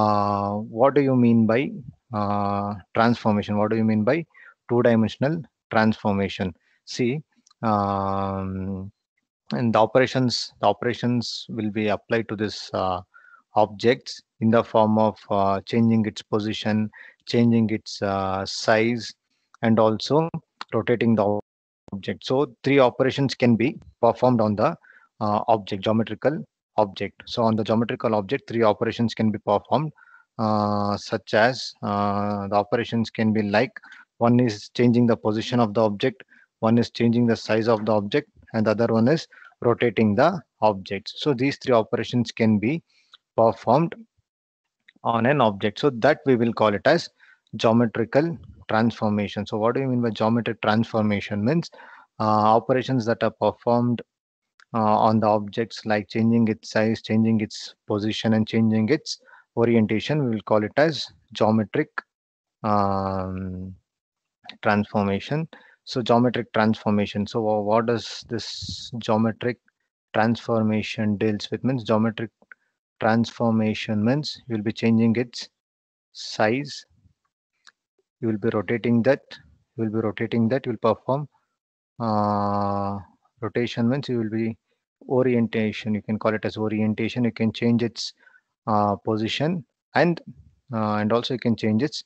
uh, what do you mean by uh, transformation? What do you mean by two-dimensional transformation? See, um, and the operations, the operations will be applied to this uh, objects in the form of uh, changing its position, changing its uh, size, and also rotating the object. So three operations can be performed on the uh, object, geometrical object. So on the geometrical object, three operations can be performed, uh, such as uh, the operations can be like one is changing the position of the object, one is changing the size of the object, and the other one is rotating the object. So these three operations can be performed on an object. So that we will call it as geometrical transformation. So what do you mean by geometric transformation means uh, operations that are performed uh, on the objects like changing its size, changing its position and changing its orientation. We will call it as geometric um, transformation. So geometric transformation. So what does this geometric transformation deals with means geometric transformation means you will be changing its size. You will be rotating that. You will be rotating that. You will perform uh, rotation means you will be orientation you can call it as orientation you can change its uh, position and uh, and also you can change its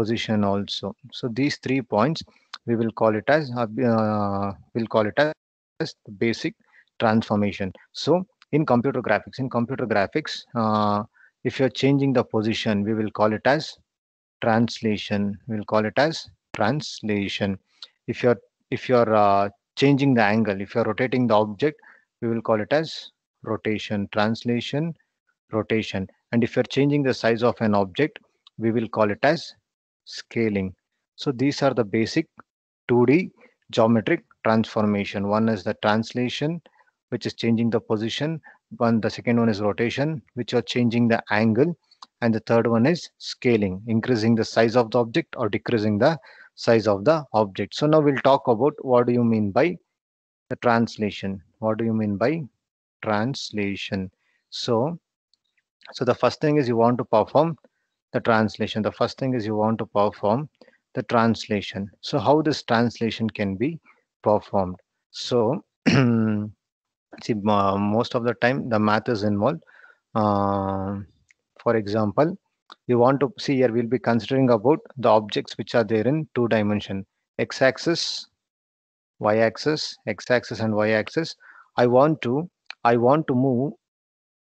position also so these three points we will call it as uh, uh we'll call it as basic transformation so in computer graphics in computer graphics uh, if you're changing the position we will call it as translation we'll call it as translation if you're if you're uh, changing the angle. If you're rotating the object, we will call it as rotation, translation, rotation. And if you're changing the size of an object, we will call it as scaling. So these are the basic 2D geometric transformation. One is the translation, which is changing the position. One, the second one is rotation, which are changing the angle. And the third one is scaling, increasing the size of the object or decreasing the size of the object. So now we'll talk about what do you mean by the translation? What do you mean by translation? So, so the first thing is you want to perform the translation. The first thing is you want to perform the translation. So how this translation can be performed? So see, most of the time the math is involved. Uh, for example, you want to see here, we'll be considering about the objects which are there in two dimension, x-axis, y-axis, x-axis and y-axis. I want to, I want to move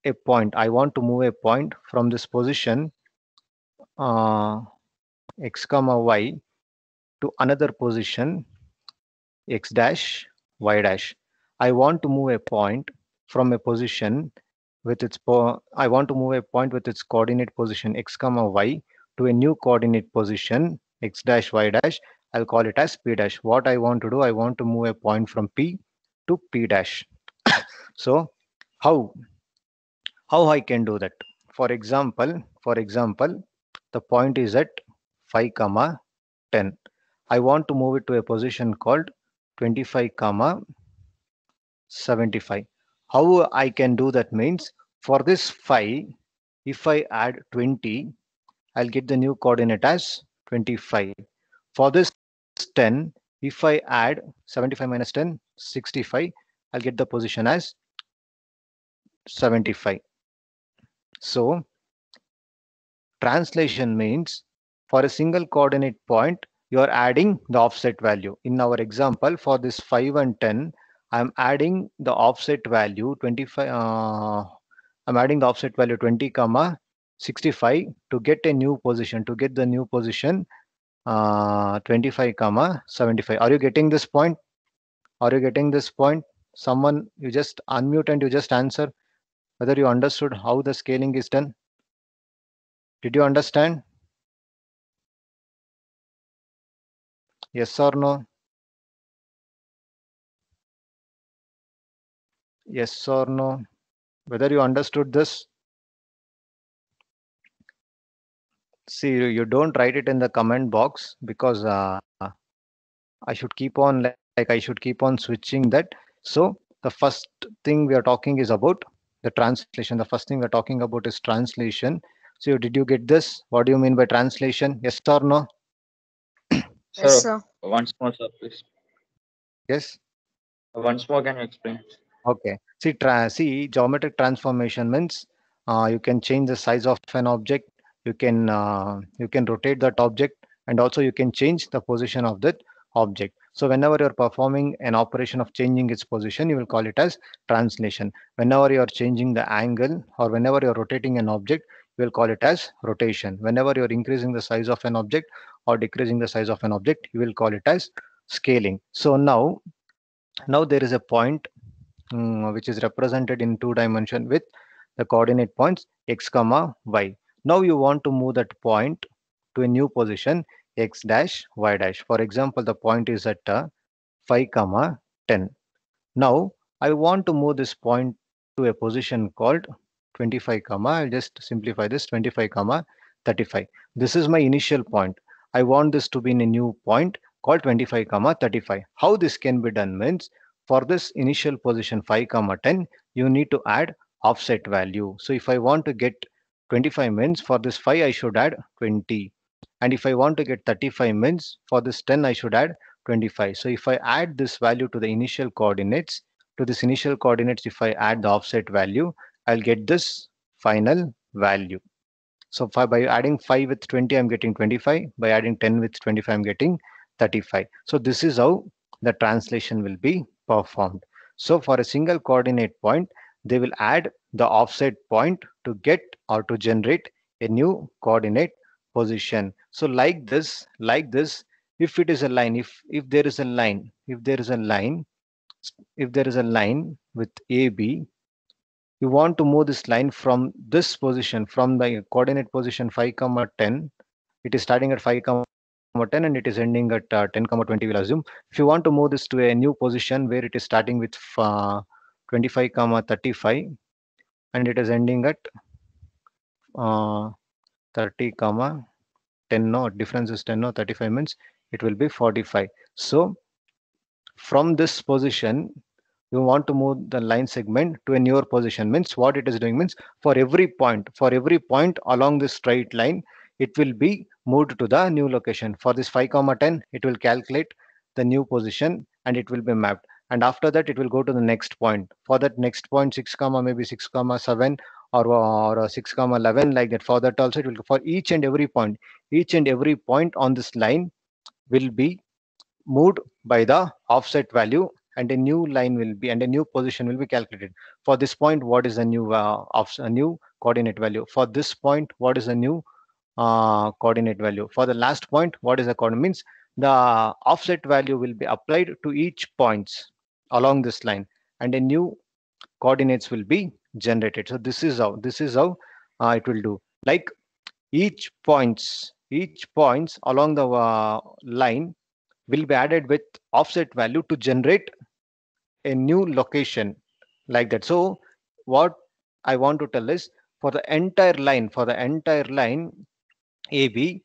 a point. I want to move a point from this position uh, x comma y to another position x dash y dash. I want to move a point from a position with its po I want to move a point with its coordinate position x comma y to a new coordinate position x dash y dash. I'll call it as p dash. What I want to do, I want to move a point from p to p dash. so how how I can do that? For example, for example, the point is at 5 comma 10. I want to move it to a position called 25 comma 75. How I can do that means for this 5, if I add 20, I'll get the new coordinate as 25. For this 10, if I add 75 minus 10, 65, I'll get the position as 75. So translation means for a single coordinate point, you are adding the offset value. In our example, for this 5 and 10, I'm adding the offset value 25. Uh, I'm adding the offset value 20 comma 65 to get a new position to get the new position uh, 25 comma 75. Are you getting this point? Are you getting this point? Someone you just unmute and you just answer whether you understood how the scaling is done. Did you understand? Yes or no? yes or no whether you understood this see you don't write it in the comment box because uh, i should keep on like, i should keep on switching that so the first thing we are talking is about the translation the first thing we're talking about is translation so did you get this what do you mean by translation yes or no yes, sir, once more sir please yes once more can you explain it? Okay. See, tra- see, geometric transformation means uh, you can change the size of an object. You can uh, you can rotate that object, and also you can change the position of that object. So whenever you're performing an operation of changing its position, you will call it as translation. Whenever you're changing the angle or whenever you're rotating an object, you will call it as rotation. Whenever you're increasing the size of an object or decreasing the size of an object, you will call it as scaling. So now, now there is a point Hmm, which is represented in two dimension with the coordinate points x comma y. Now you want to move that point to a new position x dash y dash. For example, the point is at uh, 5 comma 10. Now I want to move this point to a position called 25 comma. I'll just simplify this 25 comma 35. This is my initial point. I want this to be in a new point called 25 comma 35. How this can be done means for this initial position 5 comma 10 you need to add offset value so if i want to get 25 mins for this 5 i should add 20 and if i want to get 35 mins for this 10 i should add 25 so if i add this value to the initial coordinates to this initial coordinates if i add the offset value i'll get this final value so by adding 5 with 20 i'm getting 25 by adding 10 with 25 i'm getting 35 so this is how the translation will be performed. So for a single coordinate point, they will add the offset point to get or to generate a new coordinate position. So like this, like this, if it is a line, if, if there is a line, if there is a line, if there is a line with AB, you want to move this line from this position, from the coordinate position 5 comma 10, it is starting at 5 comma 10 and it is ending at uh, 10 comma 20 we'll assume if you want to move this to a new position where it is starting with uh, 25 comma 35 and it is ending at uh, 30 comma 10 no difference is 10 no 35 means it will be 45 so from this position you want to move the line segment to a newer position means what it is doing means for every point for every point along this straight line it will be moved to the new location. For this 5 comma 10, it will calculate the new position and it will be mapped. And after that, it will go to the next point. For that next point, 6 comma, maybe 6 comma 7 or, or uh, 6 comma 11 like that. For that also, it will for each and every point, each and every point on this line will be moved by the offset value and a new line will be and a new position will be calculated for this point what is the new uh, of a uh, new coordinate value for this point what is the new uh, coordinate value. For the last point, what is the coordinate? Means the offset value will be applied to each points along this line and a new coordinates will be generated. So this is how, this is how uh, it will do. Like each points, each points along the uh, line will be added with offset value to generate a new location like that. So what I want to tell is for the entire line, for the entire line, AB,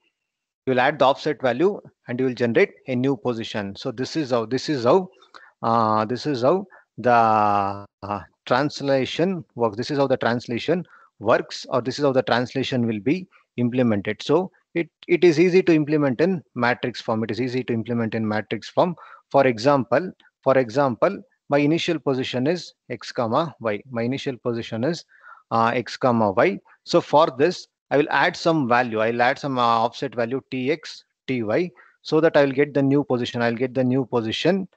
you will add the offset value and you will generate a new position. So this is how this is how uh, this is how the uh, translation works. This is how the translation works or this is how the translation will be implemented. So it, it is easy to implement in matrix form. It is easy to implement in matrix form. For example, for example, my initial position is x comma y. My initial position is uh, x comma y. So for this, I will add some value. I'll add some uh, offset value tx, ty, so that I will get the new position. I'll get the new position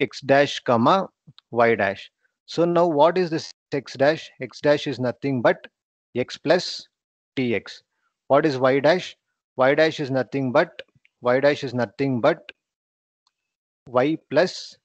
x dash comma y dash. So now what is this x dash? x dash is nothing but x plus tx. What is y dash? y dash is nothing but y dash is nothing but y plus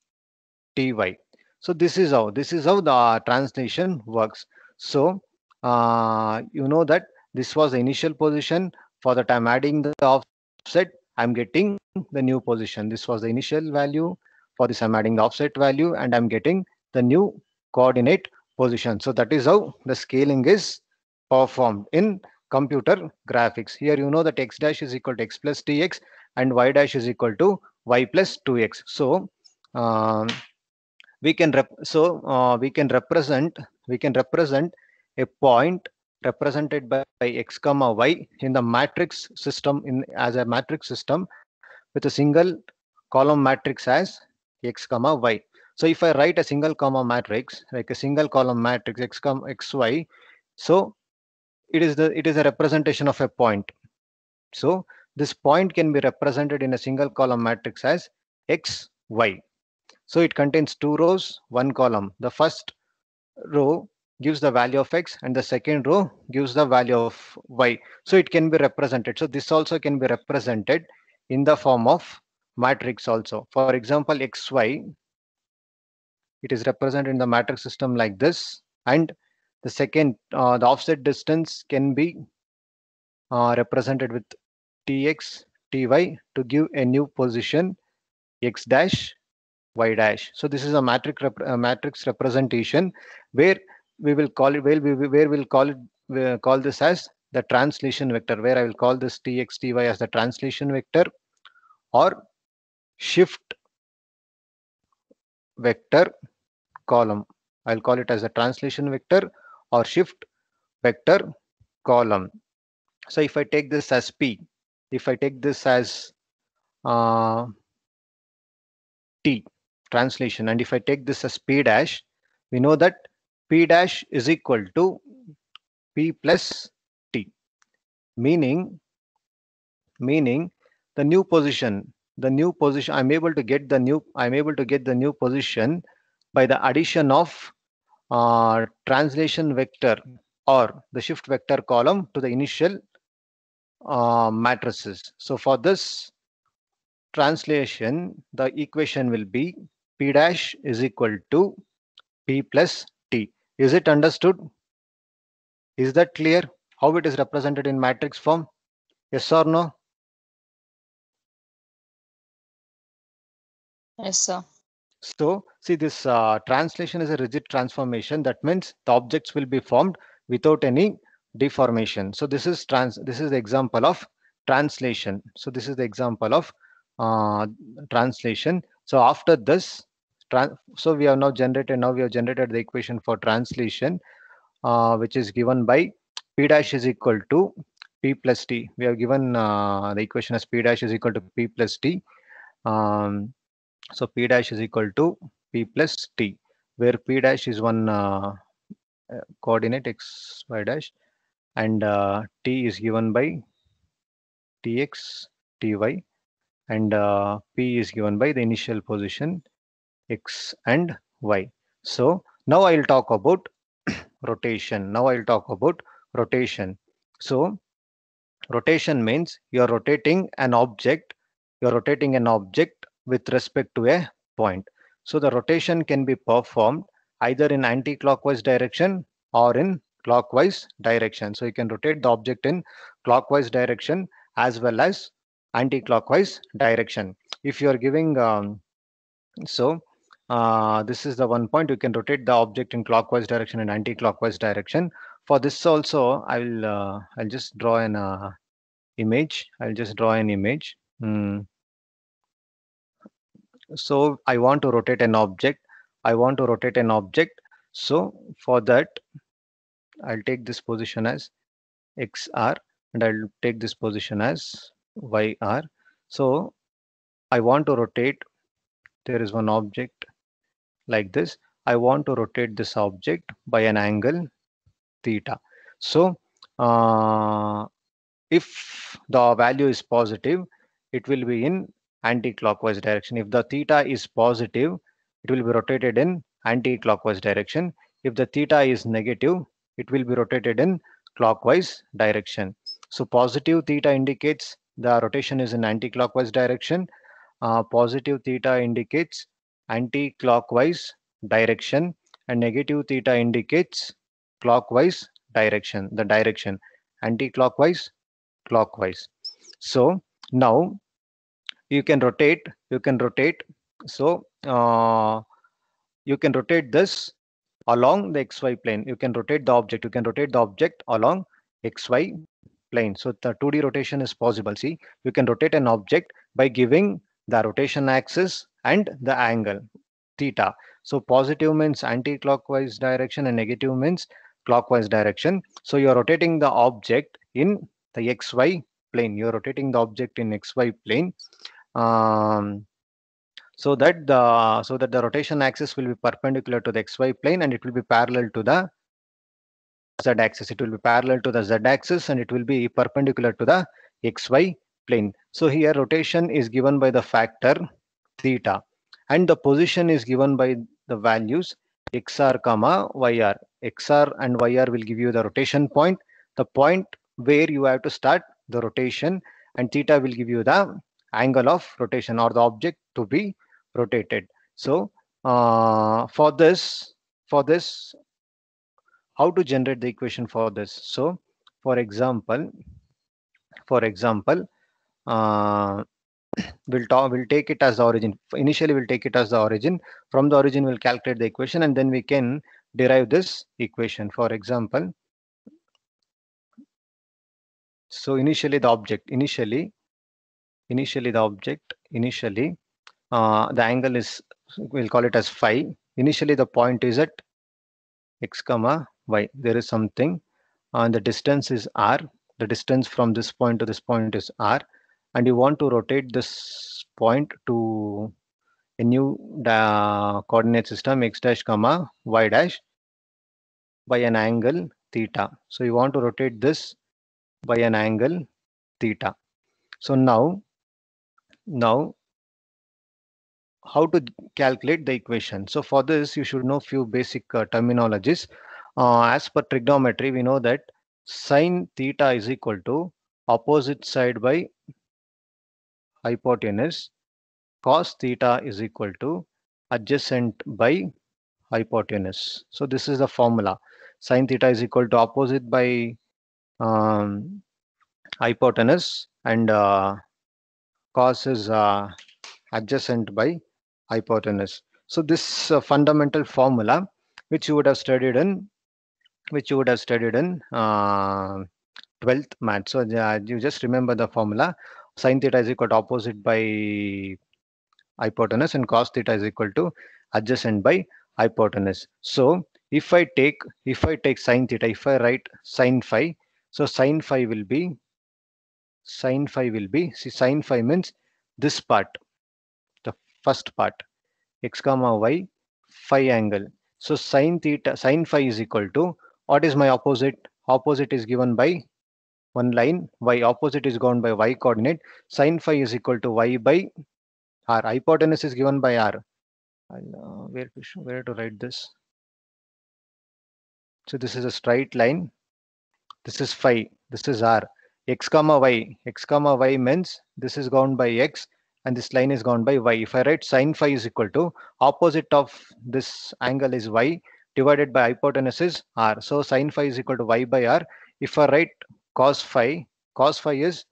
ty. So this is how this is how the translation works. So uh, you know that this was the initial position. For that, I'm adding the offset. I'm getting the new position. This was the initial value. For this, I'm adding the offset value and I'm getting the new coordinate position. So that is how the scaling is performed in computer graphics. Here you know that x dash is equal to x plus dx and y dash is equal to y plus 2x. So um, we can so uh, we can represent we can represent a point represented by, by x comma y in the matrix system in as a matrix system with a single column matrix as x comma y. So if I write a single comma matrix like a single column matrix x comma x y, so it is the it is a representation of a point. So this point can be represented in a single column matrix as x y. So it contains two rows, one column. The first row gives the value of x and the second row gives the value of y. So it can be represented. So this also can be represented in the form of matrix also. For example, xy, it is represented in the matrix system like this. And the second, uh, the offset distance can be uh, represented with tx, ty to give a new position x dash, y dash. So this is a matrix, rep a matrix representation where we will call it where we where we'll call it we'll uh, call this as the translation vector where i will call this tx as the translation vector or shift vector column i'll call it as a translation vector or shift vector column so if i take this as p if i take this as uh, t translation and if i take this as p dash we know that P dash is equal to P plus T, meaning, meaning the new position, the new position, I'm able to get the new, I'm able to get the new position by the addition of uh, translation vector or the shift vector column to the initial uh, matrices. So for this translation, the equation will be P dash is equal to P plus is it understood? Is that clear? How it is represented in matrix form? Yes or no? Yes, sir. So, see this uh, translation is a rigid transformation. That means the objects will be formed without any deformation. So this is trans. This is the example of translation. So this is the example of uh, translation. So after this, so we have now generated now we have generated the equation for translation uh, which is given by p dash is equal to p plus t we have given uh, the equation as p dash is equal to p plus t um, so p dash is equal to p plus t where p dash is one uh, uh coordinate x y dash and uh, t is given by tx ty and uh, p is given by the initial position x and y. So now I'll talk about rotation. Now I'll talk about rotation. So rotation means you're rotating an object. You're rotating an object with respect to a point. So the rotation can be performed either in anti-clockwise direction or in clockwise direction. So you can rotate the object in clockwise direction as well as anti-clockwise direction. If you are giving, um, so uh, this is the one point you can rotate the object in clockwise direction and anti-clockwise direction. For this also, I will uh, I'll just draw an uh, image. I'll just draw an image. Mm. So I want to rotate an object. I want to rotate an object. So for that, I'll take this position as XR and I'll take this position as YR. So I want to rotate. There is one object like this i want to rotate this object by an angle theta so uh, if the value is positive it will be in anti-clockwise direction if the theta is positive it will be rotated in anti-clockwise direction if the theta is negative it will be rotated in clockwise direction so positive theta indicates the rotation is in anti-clockwise direction uh, positive theta indicates anti-clockwise direction and negative theta indicates clockwise direction, the direction anti-clockwise, clockwise. So now you can rotate, you can rotate. So uh, you can rotate this along the xy plane. You can rotate the object. You can rotate the object along xy plane. So the 2D rotation is possible. See, you can rotate an object by giving the rotation axis and the angle theta. So positive means anti-clockwise direction and negative means clockwise direction. So you're rotating the object in the xy plane. You're rotating the object in xy plane. Um, so that the so that the rotation axis will be perpendicular to the xy plane and it will be parallel to the z axis it will be parallel to the z axis and it will be perpendicular to the xy plane so here rotation is given by the factor theta and the position is given by the values xr comma yr xr and yr will give you the rotation point the point where you have to start the rotation and theta will give you the angle of rotation or the object to be rotated so uh, for this for this how to generate the equation for this so for example for example uh, we'll talk we'll take it as the origin initially we'll take it as the origin from the origin we'll calculate the equation and then we can derive this equation for example so initially the object initially initially the object initially uh, the angle is we'll call it as phi initially the point is at x comma y there is something and the distance is r the distance from this point to this point is r and you want to rotate this point to a new uh, coordinate system x dash comma y dash by an angle theta. So you want to rotate this by an angle theta. So now, now how to calculate the equation. So for this, you should know few basic uh, terminologies. Uh, as per trigonometry, we know that sine theta is equal to opposite side by hypotenuse cos theta is equal to adjacent by hypotenuse. So this is the formula. Sin theta is equal to opposite by um, hypotenuse and uh, cos is uh, adjacent by hypotenuse. So this uh, fundamental formula, which you would have studied in, which you would have studied in 12th uh, math. So uh, you just remember the formula sine theta is equal to opposite by hypotenuse and cos theta is equal to adjacent by hypotenuse. So if I take if I take sine theta, if I write sine phi, so sine phi will be sine phi will be see sine phi means this part, the first part, x comma y phi angle. So sine theta sine phi is equal to what is my opposite? Opposite is given by one line, y opposite is gone by y coordinate, sine phi is equal to y by r. Hypotenuse is given by r. I'll, uh, where, where to write this? So this is a straight line. This is phi. This is r. x comma y. x comma y means this is gone by x and this line is gone by y. If I write sine phi is equal to opposite of this angle is y divided by hypotenuse is r. So sine phi is equal to y by r. If I write cos phi. Cos phi is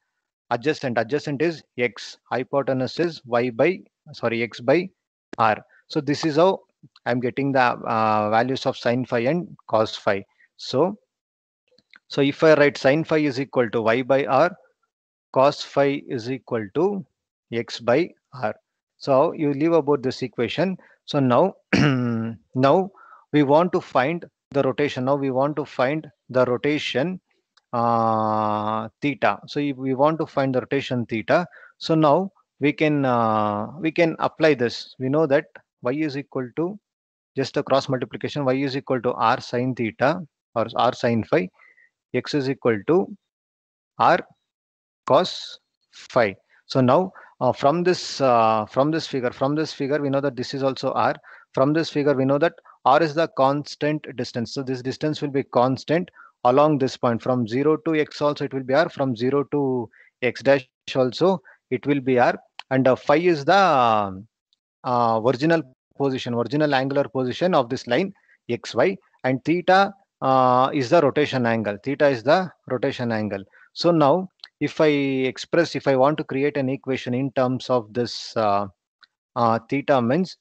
adjacent. Adjacent is x. Hypotenuse is y by, sorry, x by r. So this is how I'm getting the uh, values of sine phi and cos phi. So, so if I write sine phi is equal to y by r, cos phi is equal to x by r. So you leave about this equation. So now, now we want to find the rotation. Now we want to find the rotation uh, theta. So if we want to find the rotation theta, so now we can uh, we can apply this. We know that y is equal to just a cross multiplication. y is equal to r sine theta or r sine phi. x is equal to r cos phi. So now uh, from this uh, from this figure from this figure we know that this is also r. From this figure we know that r is the constant distance. So this distance will be constant along this point from 0 to x also it will be r from 0 to x dash also it will be r and uh, phi is the uh, original position original angular position of this line xy and theta uh, is the rotation angle theta is the rotation angle so now if i express if i want to create an equation in terms of this uh, uh, theta means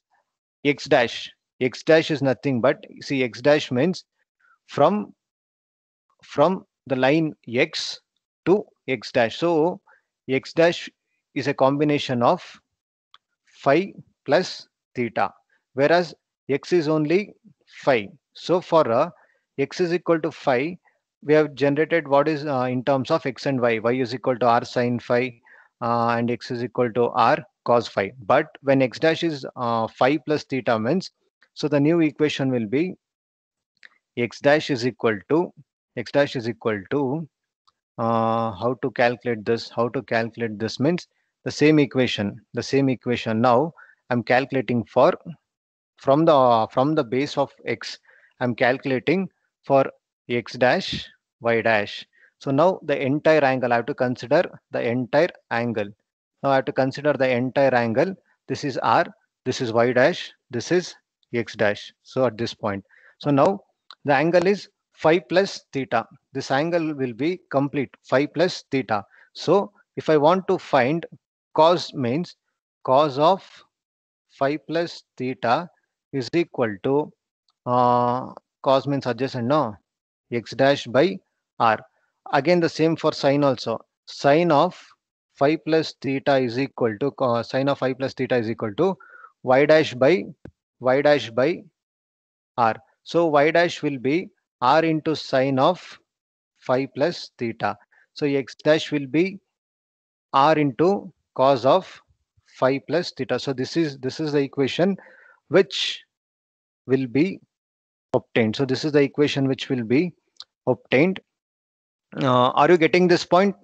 x dash x dash is nothing but see x dash means from from the line x to x dash. So x dash is a combination of phi plus theta, whereas x is only phi. So for uh, x is equal to phi, we have generated what is uh, in terms of x and y. y is equal to r sine phi uh, and x is equal to r cos phi. But when x dash is uh, phi plus theta means, so the new equation will be x dash is equal to x dash is equal to uh, how to calculate this how to calculate this means the same equation the same equation now i'm calculating for from the from the base of x i'm calculating for x dash y dash so now the entire angle i have to consider the entire angle now i have to consider the entire angle this is r this is y dash this is x dash so at this point so now the angle is 5 plus theta. This angle will be complete 5 plus theta. So if I want to find cos means cos of 5 plus theta is equal to uh, cos means adjacent no x dash by r. Again the same for sine also. Sine of 5 plus theta is equal to uh, sine of 5 plus theta is equal to y dash by y dash by r. So y dash will be r into sine of phi plus theta. So x dash will be r into cos of phi plus theta. So this is this is the equation which will be obtained. So this is the equation which will be obtained. Uh, are you getting this point?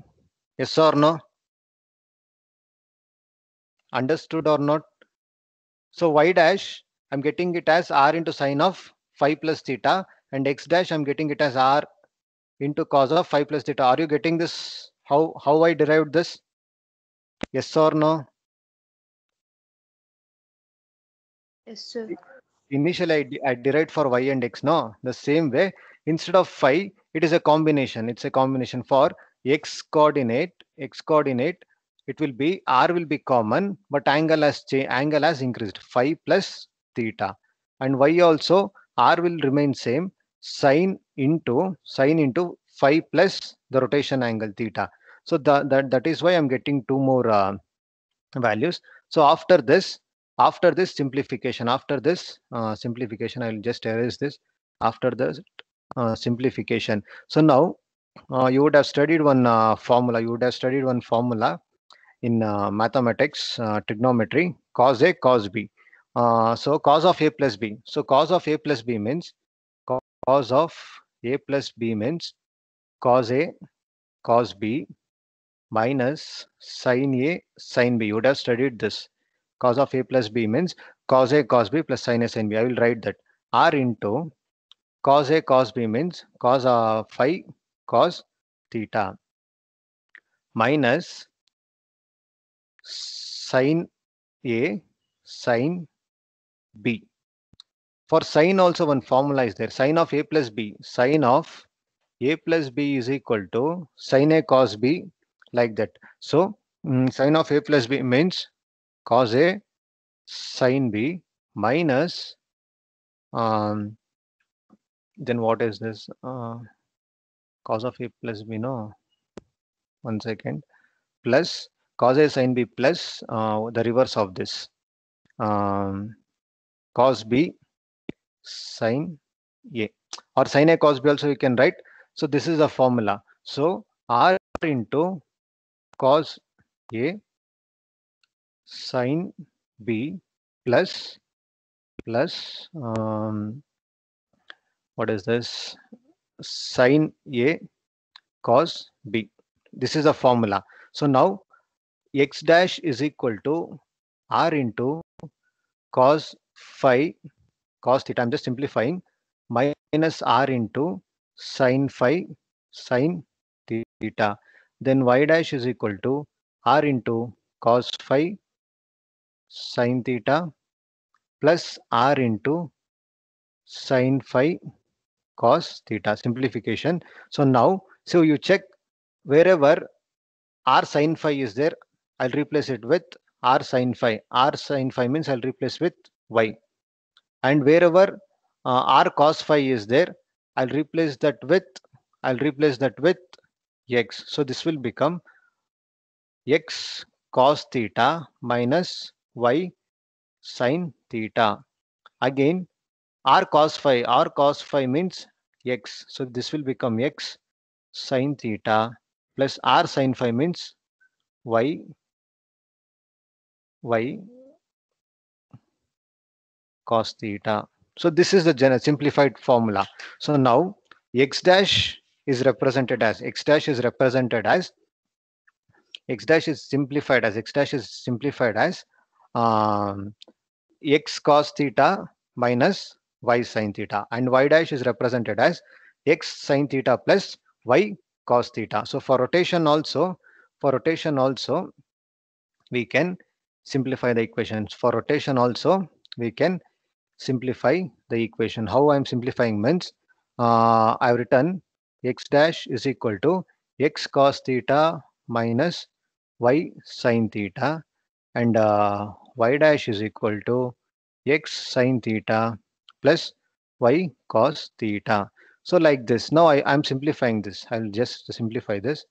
Yes or no? Understood or not? So y dash, I'm getting it as r into sine of phi plus theta and x dash I'm getting it as r into cos of 5 plus theta. Are you getting this? How, how I derived this? Yes or no? Yes, sir. Initially, I, I derived for y and x. No, the same way, instead of phi, it is a combination. It's a combination for x coordinate, x coordinate. It will be r will be common, but angle has changed. Angle has increased. Phi plus theta, and y also r will remain same sine into sine into phi plus the rotation angle theta. So that that that is why I'm getting two more uh, values. So after this, after this simplification, after this uh, simplification, I'll just erase this. After this uh, simplification, so now uh, you would have studied one uh, formula. You would have studied one formula in uh, mathematics, trigonometry, cos A, cos B. so cos of A plus B. So cos of A plus B means cos of a plus b means cos a cos b minus sine a sine b. You would have studied this. Cos of a plus b means cos a cos b plus sine a sin b. I will write that r into cos a cos b means cos uh, phi cos theta minus sine a sine b. For sine also one formula is there. Sine of a plus b. Sine of a plus b is equal to sine a cos b like that. So mm, sine of a plus b means cos a sine b minus um, then what is this uh, cos of a plus b no one second plus cos a sine b plus uh, the reverse of this um, cos b sine a or sine a cos b also you can write. So this is a formula. So r into cos a sine b plus plus um, what is this sine a cos b. This is a formula. So now x dash is equal to r into cos phi cos theta. I'm just simplifying minus r into sine phi sine theta. Then y dash is equal to r into cos phi sine theta plus r into sine phi cos theta simplification. So now, so you check wherever r sine phi is there, I'll replace it with r sine phi. r sine phi means I'll replace with y and wherever uh, r cos phi is there i'll replace that with i'll replace that with x so this will become x cos theta minus y sine theta again r cos phi r cos phi means x so this will become x sine theta plus r sine phi means y y cos theta. So this is the simplified formula. So now x dash is represented as x dash is represented as x dash is simplified as x dash is simplified as um, x cos theta minus y sin theta and y dash is represented as x sin theta plus y cos theta. So for rotation also for rotation also we can simplify the equations for rotation also we can simplify the equation. How I am simplifying means uh, I have written x dash is equal to x cos theta minus y sine theta and uh, y dash is equal to x sine theta plus y cos theta. So like this, now I, I'm simplifying this. I'll just simplify this.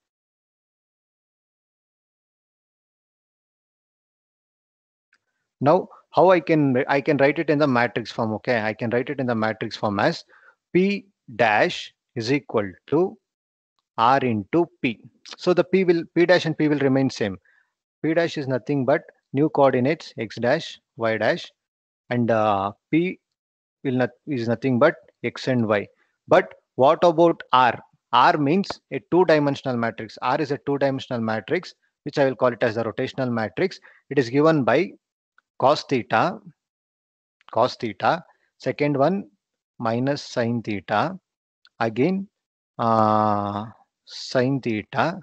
Now how I can I can write it in the matrix form. Okay, I can write it in the matrix form as P dash is equal to R into P. So the P will P dash and P will remain same. P dash is nothing but new coordinates x dash, y dash, and uh, P will not is nothing but x and y. But what about R? R means a two-dimensional matrix. R is a two-dimensional matrix, which I will call it as the rotational matrix. It is given by cos theta, cos theta. Second one minus sine theta. Again, uh, sine theta.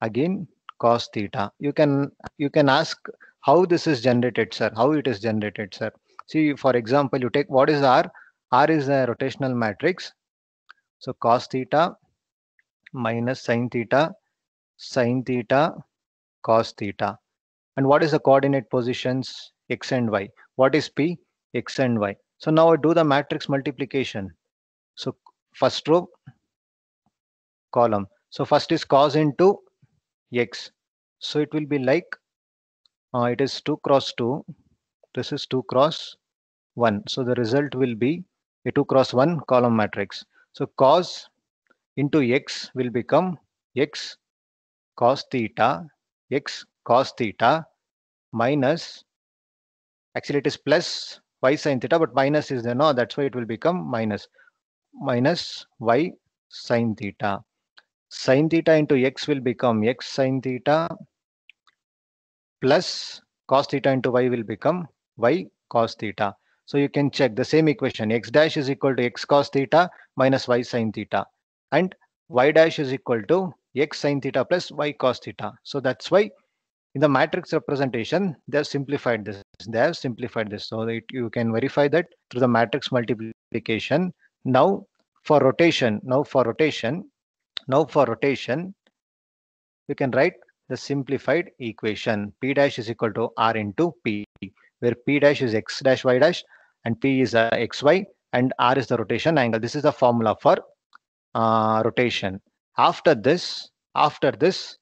Again, cos theta. You can you can ask how this is generated, sir. How it is generated, sir. See, for example, you take what is R? R is a rotational matrix. So cos theta minus sine theta, sine theta, cos theta. And what is the coordinate positions? x and y. What is P? x and y. So now I do the matrix multiplication. So first row, column. So first is cos into x. So it will be like uh, it is 2 cross 2. This is 2 cross 1. So the result will be a 2 cross 1 column matrix. So cos into x will become x cos theta x cos theta minus Actually, it is plus y sine theta, but minus is there now. That's why it will become minus minus y sine theta. Sine theta into x will become x sine theta plus cos theta into y will become y cos theta. So you can check the same equation x dash is equal to x cos theta minus y sine theta and y dash is equal to x sine theta plus y cos theta. So that's why in the matrix representation, they have simplified this. They have simplified this so that you can verify that through the matrix multiplication. Now for rotation, now for rotation, now for rotation, you can write the simplified equation. P dash is equal to R into P, where P dash is X dash Y dash and P is uh, XY and R is the rotation angle. This is the formula for uh, rotation. After this, after this,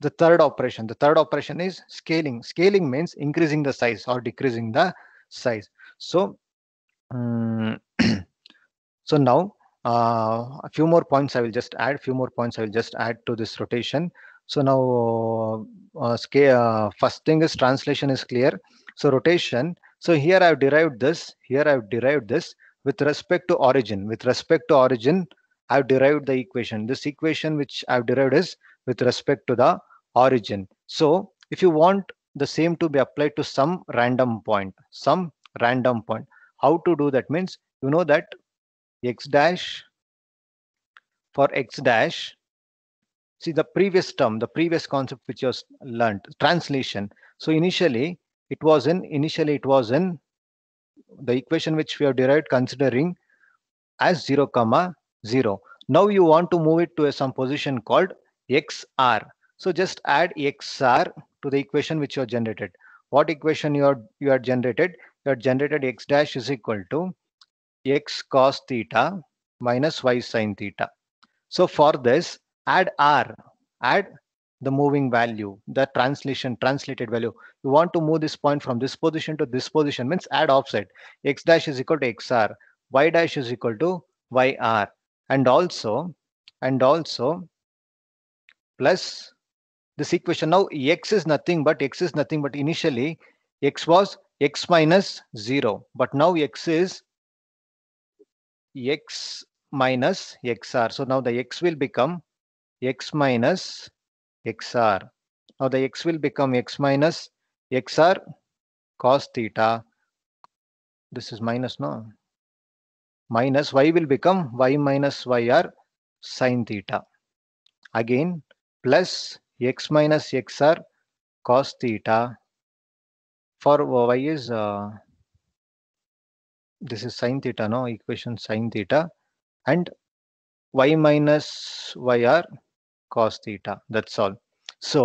the third operation. The third operation is scaling. Scaling means increasing the size or decreasing the size. So, um, so now uh, a few more points I will just add. Few more points I will just add to this rotation. So now uh, scale, uh, first thing is translation is clear. So rotation. So here I've derived this. Here I've derived this with respect to origin. With respect to origin, I've derived the equation. This equation which I've derived is with respect to the origin. So if you want the same to be applied to some random point, some random point, how to do that means you know that x dash for x dash, see the previous term, the previous concept which was learned, translation. So initially it was in, initially it was in the equation which we have derived considering as 0 comma 0. Now you want to move it to a, some position called xr. So just add xr to the equation which you have generated. What equation you are you are generated? You are generated x dash is equal to x cos theta minus y sin theta. So for this, add r, add the moving value, the translation, translated value. You want to move this point from this position to this position, means add offset. x dash is equal to xr, y dash is equal to yr. And also, and also plus this equation. Now x is nothing but x is nothing but initially x was x minus 0. But now x is x minus xr. So now the x will become x minus xr. Now the x will become x minus xr cos theta. This is minus, no? Minus y will become y minus yr sine theta. Again, plus x minus xr cos theta for y is uh, this is sine theta no equation sine theta and y minus yr cos theta that's all so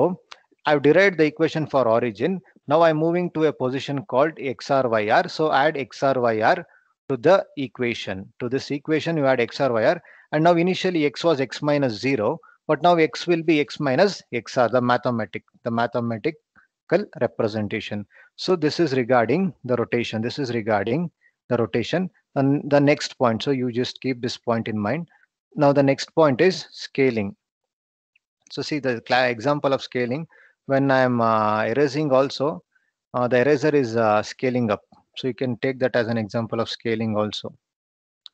i've derived the equation for origin now i'm moving to a position called xryr so add xryr to the equation to this equation you add xryr and now initially x was x minus 0 but now x will be x minus xr, the mathematic, the mathematical representation. So this is regarding the rotation. This is regarding the rotation and the next point. So you just keep this point in mind. Now the next point is scaling. So see the example of scaling when I'm uh, erasing also uh, the eraser is uh, scaling up. So you can take that as an example of scaling also.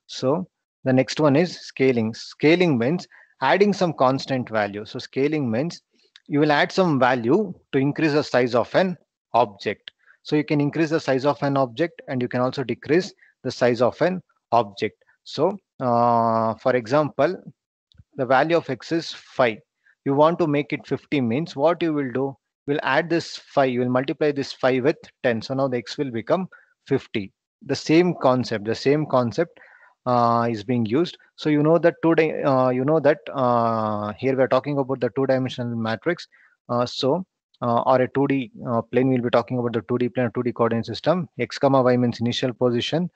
So the next one is scaling. Scaling means adding some constant value. So scaling means you will add some value to increase the size of an object. So you can increase the size of an object and you can also decrease the size of an object. So uh, for example, the value of x is 5. You want to make it 50 means what you will do, will add this 5, you will multiply this 5 with 10. So now the x will become 50. The same concept, the same concept uh, is being used. So you know that two uh, you know that uh, here we are talking about the two-dimensional matrix. Uh, so uh, or a 2D uh, plane, we'll be talking about the 2D plane, 2D coordinate system. X comma y means initial position.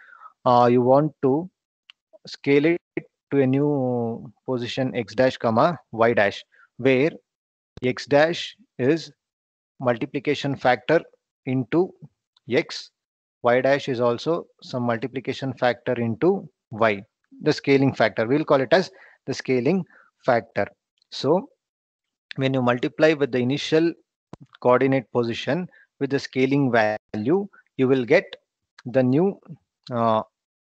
you want to scale it to a new position x dash comma y dash, where x dash is multiplication factor into x y dash is also some multiplication factor into y the scaling factor we'll call it as the scaling factor so when you multiply with the initial coordinate position with the scaling value you will get the new uh,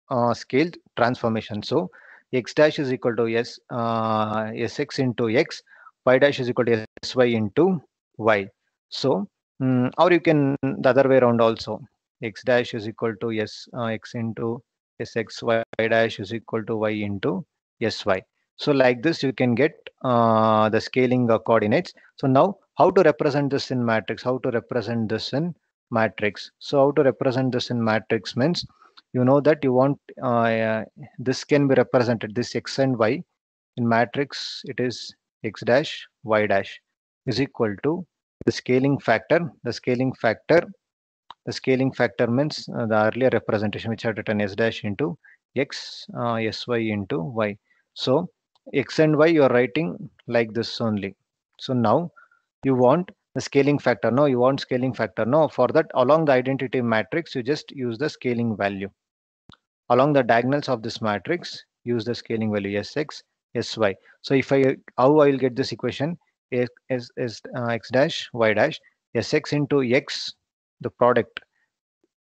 uh, scaled transformation so x dash is equal to s uh, sx into x y dash is equal to sy into y so um, or you can the other way around also x dash is equal to s uh, x into is x y dash is equal to y into sy. So like this, you can get uh, the scaling uh, coordinates. So now how to represent this in matrix, how to represent this in matrix. So how to represent this in matrix means you know that you want uh, this can be represented this x and y in matrix. It is x dash y dash is equal to the scaling factor. The scaling factor the scaling factor means uh, the earlier representation which I had written s dash into x, uh, sy into y. So x and y you are writing like this only. So now you want the scaling factor. No, you want scaling factor. No, for that along the identity matrix, you just use the scaling value. Along the diagonals of this matrix, use the scaling value sx, sy. So if I, how I will get this equation, s s x uh, x dash, y dash, sx into x the product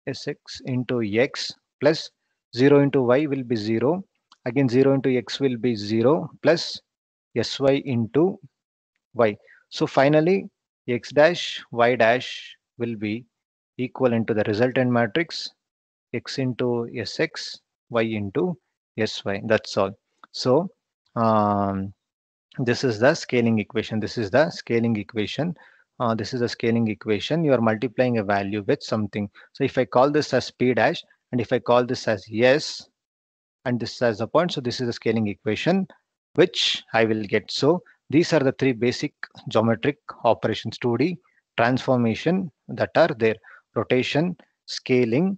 sx into x plus 0 into y will be 0 again 0 into x will be 0 plus sy into y so finally x dash y dash will be equal into the resultant matrix x into sx y into sy that's all so um, this is the scaling equation this is the scaling equation uh, this is a scaling equation. You are multiplying a value with something. So if I call this as P dash and if I call this as yes and this as a point, so this is a scaling equation which I will get. So these are the three basic geometric operations 2D transformation that are there rotation, scaling,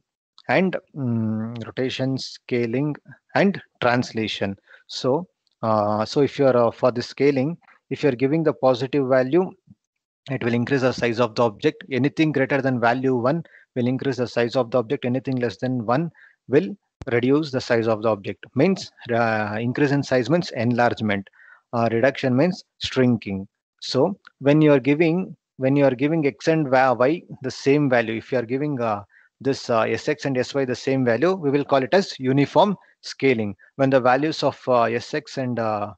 and um, rotation, scaling, and translation. So, uh, so if you are uh, for the scaling, if you are giving the positive value, it will increase the size of the object. Anything greater than value 1 will increase the size of the object. Anything less than 1 will reduce the size of the object. Means uh, increase in size means enlargement. Uh, reduction means shrinking. So when you are giving when you are giving x and y the same value, if you are giving uh, this uh, sx and sy the same value, we will call it as uniform scaling. When the values of uh, sx and uh,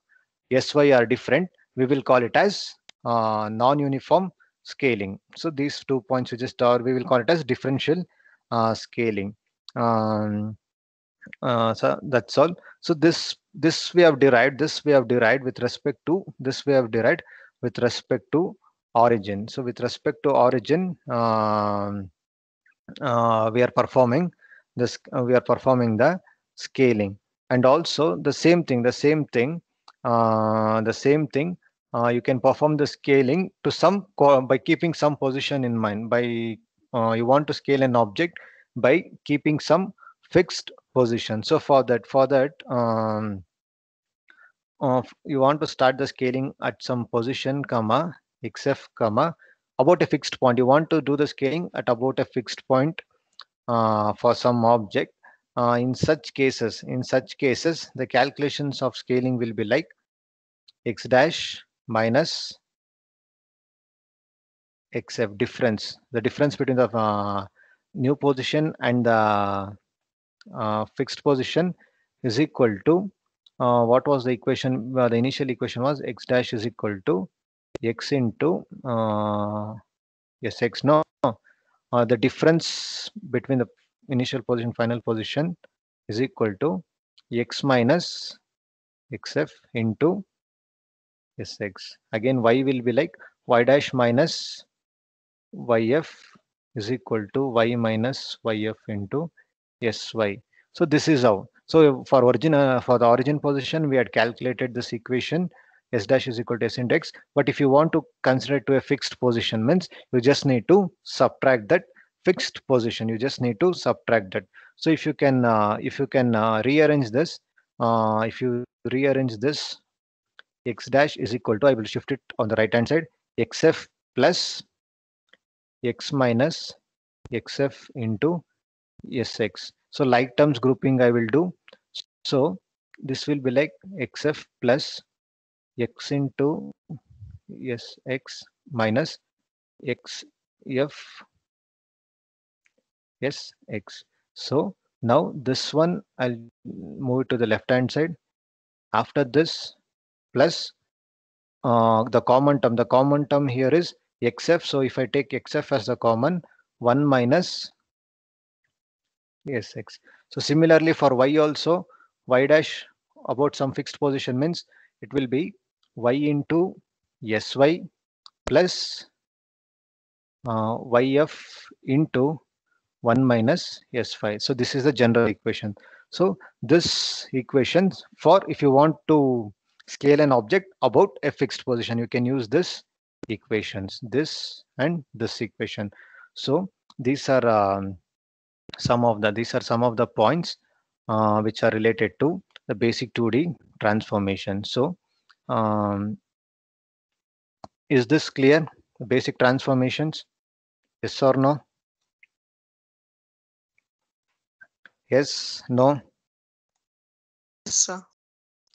sy are different, we will call it as uh, non-uniform scaling. So these two points, which is or we will call it as differential uh, scaling. Um, uh, so that's all so this this we have derived this we have derived with respect to this we have derived with respect to origin so with respect to origin um, uh, we are performing this uh, we are performing the scaling and also the same thing the same thing uh, the same thing uh, you can perform the scaling to some by keeping some position in mind by uh, you want to scale an object by keeping some fixed position so for that for that um, uh, you want to start the scaling at some position comma xf comma about a fixed point you want to do the scaling at about a fixed point uh, for some object uh, in such cases in such cases the calculations of scaling will be like x dash minus xf difference, the difference between the uh, new position and the uh, fixed position is equal to uh, what was the equation? Well, the initial equation was x dash is equal to x into uh, yes x no, no. Uh, the difference between the initial position final position is equal to x minus xf into is Again, y will be like y dash minus yf is equal to y minus yf into sy. So this is how. So for origin, uh, for the origin position, we had calculated this equation s dash is equal to s index. But if you want to consider it to a fixed position, means you just need to subtract that fixed position. You just need to subtract that. So if you can, uh, if you can uh, rearrange this, uh, if you rearrange this x dash is equal to, I will shift it on the right hand side, xf plus x minus xf into sx. So like terms grouping I will do. So this will be like xf plus x into sx minus xf sx. So now this one I'll move to the left hand side. After this plus uh, the common term. The common term here is xf. So if I take xf as the common, 1 minus yes x. So similarly for y also, y dash about some fixed position means it will be y into sy plus uh, yf into 1 minus s5. So this is the general equation. So this equation for if you want to scale an object about a fixed position. You can use this equations, this and this equation. So these are um, some of the these are some of the points uh, which are related to the basic 2D transformation. So um, is this clear? Basic transformations? Yes or no? Yes, no. Yes, sir.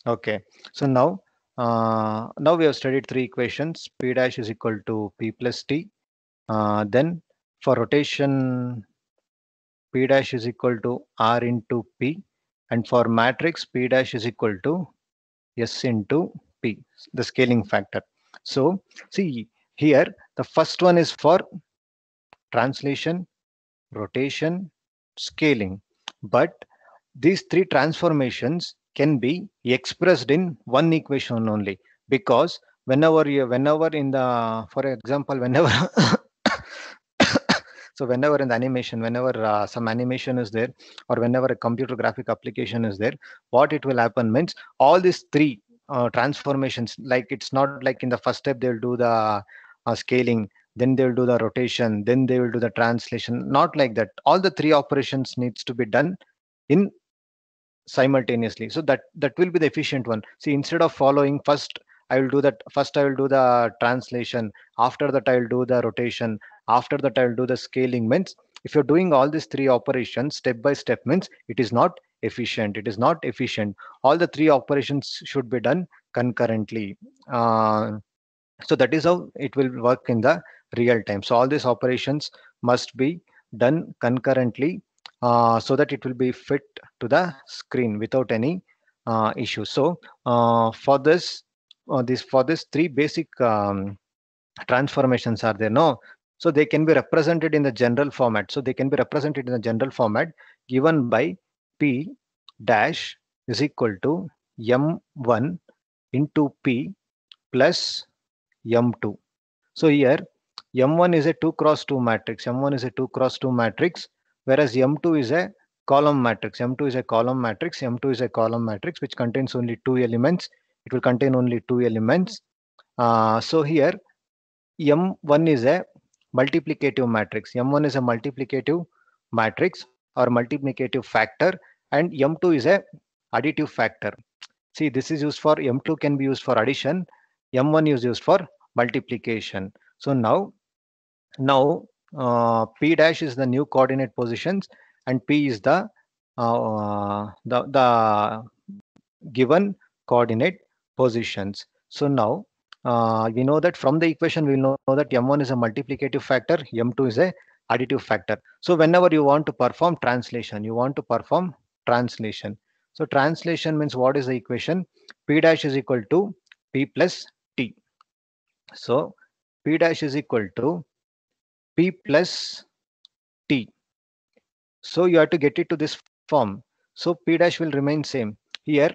Okay, so now uh, now we have studied three equations. P dash is equal to P plus T. Uh, then for rotation, P dash is equal to R into P. And for matrix, P dash is equal to S into P, the scaling factor. So see here, the first one is for translation, rotation, scaling. But these three transformations can be expressed in one equation only because whenever you whenever in the for example whenever so whenever in the animation whenever uh, some animation is there or whenever a computer graphic application is there what it will happen means all these three uh, transformations like it's not like in the first step they'll do the uh, scaling then they will do the rotation then they will do the translation not like that all the three operations needs to be done in simultaneously so that that will be the efficient one see instead of following first i will do that first i will do the translation after that i'll do the rotation after that i'll do the scaling means if you're doing all these three operations step by step means it is not efficient it is not efficient all the three operations should be done concurrently uh, so that is how it will work in the real time so all these operations must be done concurrently uh, so that it will be fit to the screen without any uh, issue. So uh, for this, uh, this for this three basic um, transformations are there. No, so they can be represented in the general format. So they can be represented in the general format given by p dash is equal to m1 into p plus m2. So here m1 is a 2 cross 2 matrix. m1 is a 2 cross 2 matrix whereas M2 is a column matrix. M2 is a column matrix. M2 is a column matrix which contains only two elements. It will contain only two elements. Uh, so here M1 is a multiplicative matrix. M1 is a multiplicative matrix or multiplicative factor and M2 is a additive factor. See, this is used for M2 can be used for addition. M1 is used for multiplication. So now, now uh, p dash is the new coordinate positions and p is the uh, uh the, the given coordinate positions so now uh, we know that from the equation we know that m1 is a multiplicative factor m2 is a additive factor so whenever you want to perform translation you want to perform translation so translation means what is the equation p dash is equal to p plus t so p dash is equal to P plus T. So you have to get it to this form. So P dash will remain same. Here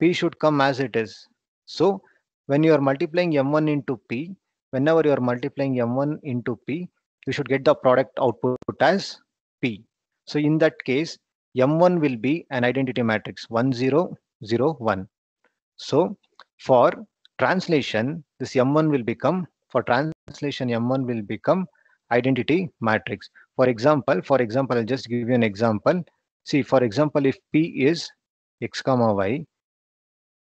P should come as it is. So when you are multiplying M1 into P, whenever you are multiplying M1 into P, you should get the product output as P. So in that case, M1 will be an identity matrix 1001. So for translation, this M1 will become, for translation M1 will become identity matrix. For example, for example, I'll just give you an example. See, for example, if P is x comma y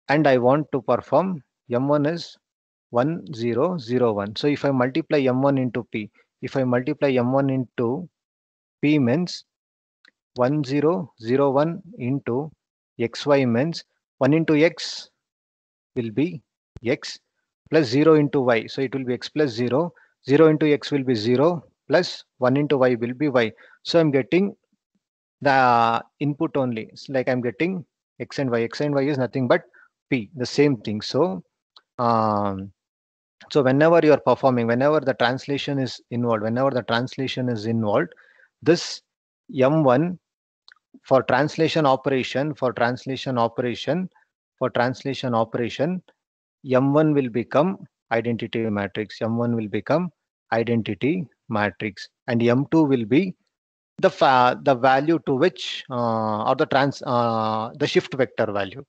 and I want to perform m1 is 1 0 0 1. So if I multiply m1 into p, if I multiply m1 into p means 1 0 0 1 into xy means 1 into x will be x plus 0 into y. So it will be x plus 0 0 into x will be 0 plus 1 into y will be y. So I'm getting the input only. It's like I'm getting x and y. x and y is nothing but p, the same thing. So um, so whenever you are performing, whenever the translation is involved, whenever the translation is involved, this m1 for translation operation, for translation operation, for translation operation, m1 will become identity matrix. m1 will become identity matrix and m2 will be the fa- the value to which uh, or the trans uh, the shift vector value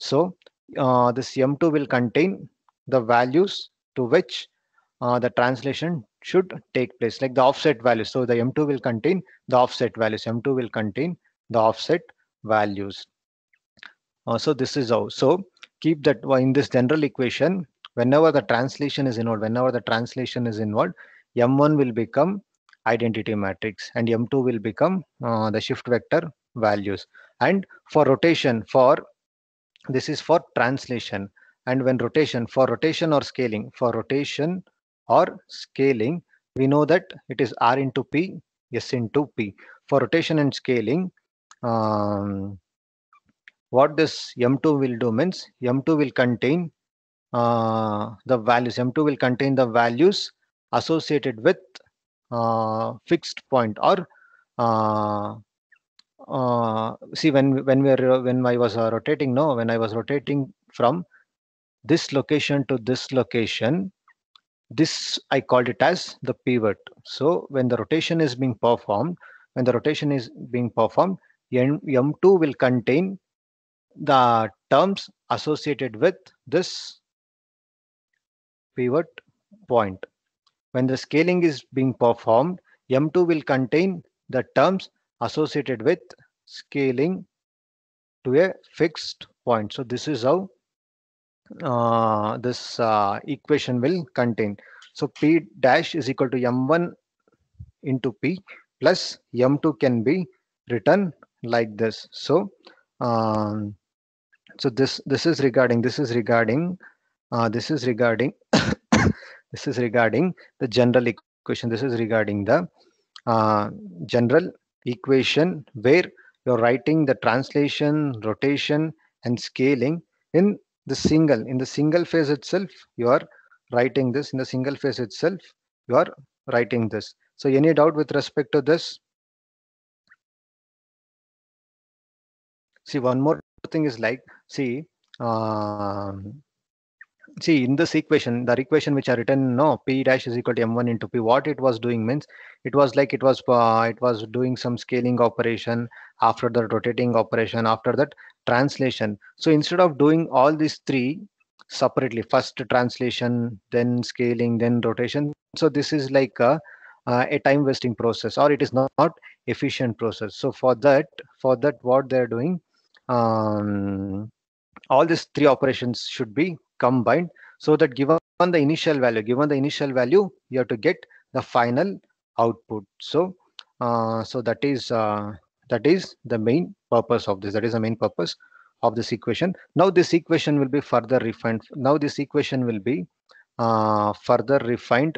so uh, this m2 will contain the values to which uh, the translation should take place like the offset value so the m2 will contain the offset values m2 will contain the offset values uh, so this is how so keep that in this general equation whenever the translation is involved whenever the translation is involved m1 will become identity matrix and m2 will become uh, the shift vector values and for rotation for this is for translation and when rotation for rotation or scaling for rotation or scaling we know that it is r into p s into p for rotation and scaling um, what this m2 will do means m2 will contain uh, the values. M2 will contain the values associated with uh, fixed point or uh, uh see when when we are when I was uh, rotating no when I was rotating from this location to this location this I called it as the pivot. So when the rotation is being performed when the rotation is being performed M2 will contain the terms associated with this pivot point. When the scaling is being performed, M2 will contain the terms associated with scaling to a fixed point. So this is how uh, this uh, equation will contain. So P dash is equal to M1 into P plus M2 can be written like this. So um, so this this is regarding this is regarding uh, this is regarding this is regarding the general equation. This is regarding the uh, general equation where you're writing the translation, rotation, and scaling in the single in the single phase itself. You are writing this in the single phase itself. You are writing this. So any doubt with respect to this? See one more thing is like see. Um, see in this equation, the equation which I written, no, P dash is equal to M1 into P. What it was doing means it was like it was uh, it was doing some scaling operation after the rotating operation after that translation. So instead of doing all these three separately, first translation, then scaling, then rotation. So this is like a uh, a time wasting process or it is not, not efficient process so for that for that what they're doing um, all these three operations should be combined so that given the initial value, given the initial value, you have to get the final output. So, uh, so that is uh, that is the main purpose of this. That is the main purpose of this equation. Now this equation will be further refined. Now this equation will be uh, further refined